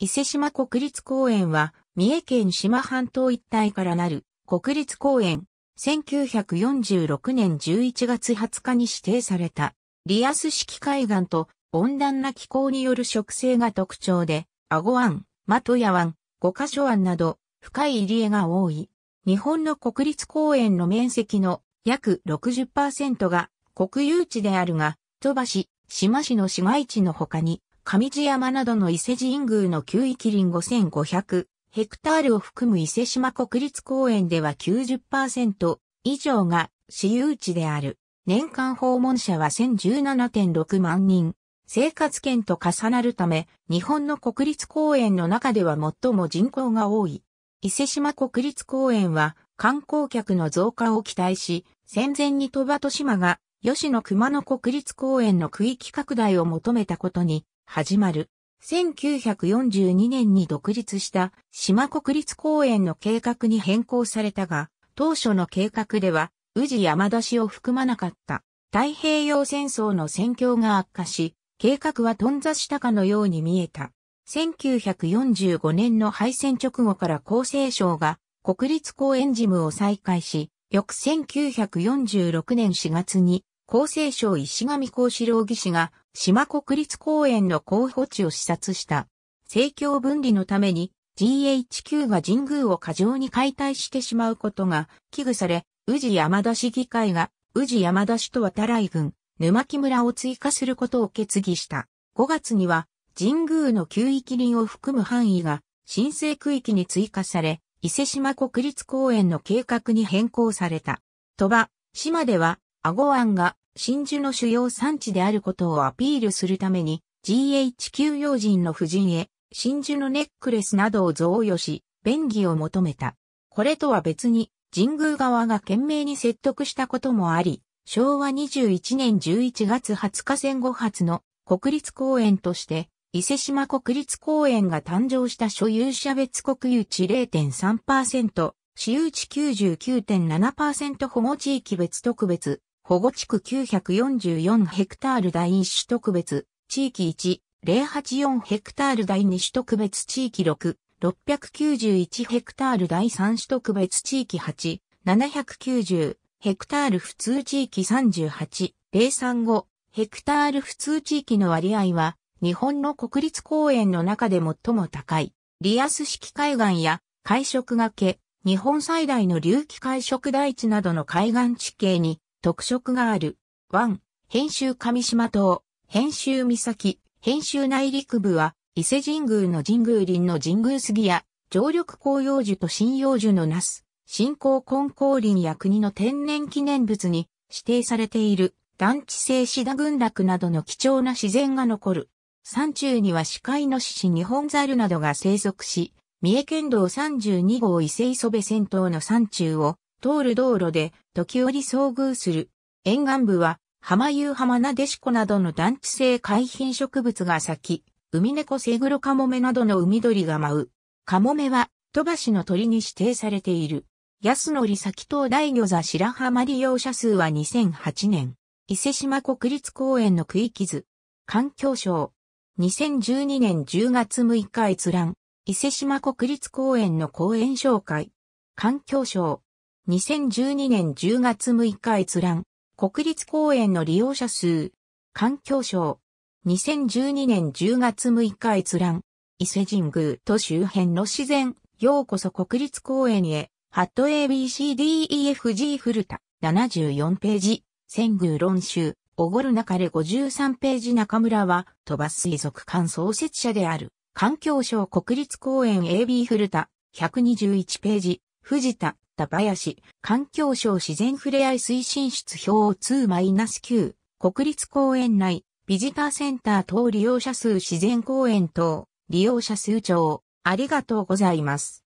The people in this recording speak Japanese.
伊勢島国立公園は、三重県島半島一帯からなる国立公園、1946年11月20日に指定された、リアス式海岸と温暖な気候による植生が特徴で、アゴ湾、マトヤ湾、五箇所湾など深い入り江が多い。日本の国立公園の面積の約60%が国有地であるが、鳥羽市、島市の市街地の他に上地山などの伊勢神宮の旧域林5500ヘクタールを含む伊勢島国立公園では90%以上が私有地である。年間訪問者は1017.6万人。生活圏と重なるため、日本の国立公園の中では最も人口が多い。伊勢島国立公園は観光客の増加を期待し、戦前に鳥羽と島が吉野熊野国立公園の区域拡大を求めたことに始まる。1942年に独立した島国立公園の計画に変更されたが、当初の計画では、宇治山出しを含まなかった。太平洋戦争の戦況が悪化し、計画は頓挫したかのように見えた。1945年の敗戦直後から厚生省が国立公園事務を再開し、翌1946年4月に厚生省石上幸四郎技師が島国立公園の候補地を視察した。政教分離のために GHQ が神宮を過剰に解体してしまうことが危惧され、宇治山田市議会が宇治山田市と渡来郡、沼木村を追加することを決議した。5月には神宮の旧域林を含む範囲が申請区域に追加され、伊勢島国立公園の計画に変更された。鳥羽、島では、アゴ湾が真珠の主要産地であることをアピールするために、GHQ 要人の夫人へ、真珠のネックレスなどを贈与し、便宜を求めた。これとは別に、神宮側が懸命に説得したこともあり、昭和21年11月20日戦後発の国立公園として、伊勢島国立公園が誕生した所有者別国有地0.3%、私有地99.7%保護地域別特別、保護地区944ヘクタール第一種特別地域1、084ヘクタール第二種特別地域6、691ヘクタール第三種特別地域8、790ヘクタール普通地域38、035ヘクタール普通地域の割合は、日本の国立公園の中で最も高い、リアス式海岸や海食崖、日本最大の隆起海食台地などの海岸地形に特色がある。1、編集上島島、編集岬、編集内陸部は、伊勢神宮の神宮林の神宮杉や、常緑紅葉樹と針葉樹のなす、新興根光林や国の天然記念物に指定されている団地制シダ群落などの貴重な自然が残る。山中には鹿海の獅子ニホンザルなどが生息し、三重県道32号伊勢磯部先頭の山中を通る道路で時折遭遇する。沿岸部は、浜湯浜なでしこなどの団地性海浜植物が咲き、海猫セグロカモメなどの海鳥が舞う。カモメは、鳥羽市の鳥に指定されている。安則先島大魚座白浜利用者数は2008年。伊勢島国立公園の区域図。環境省。2012年10月6日閲覧。伊勢島国立公園の公園紹介。環境省。2012年10月6日閲覧。国立公園の利用者数。環境省。2012年10月6日閲覧。伊勢神宮と周辺の自然。ようこそ国立公園へ。ハット ABCDEFG 古田。74ページ。仙宮論集。おごるなかれ53ページ中村は、鳥羽水族館創設者である。環境省国立公園 AB 古田。121ページ。藤田。った林、環境省自然ふれあい推進室表2-9、国立公園内、ビジターセンター等利用者数自然公園等、利用者数長、ありがとうございます。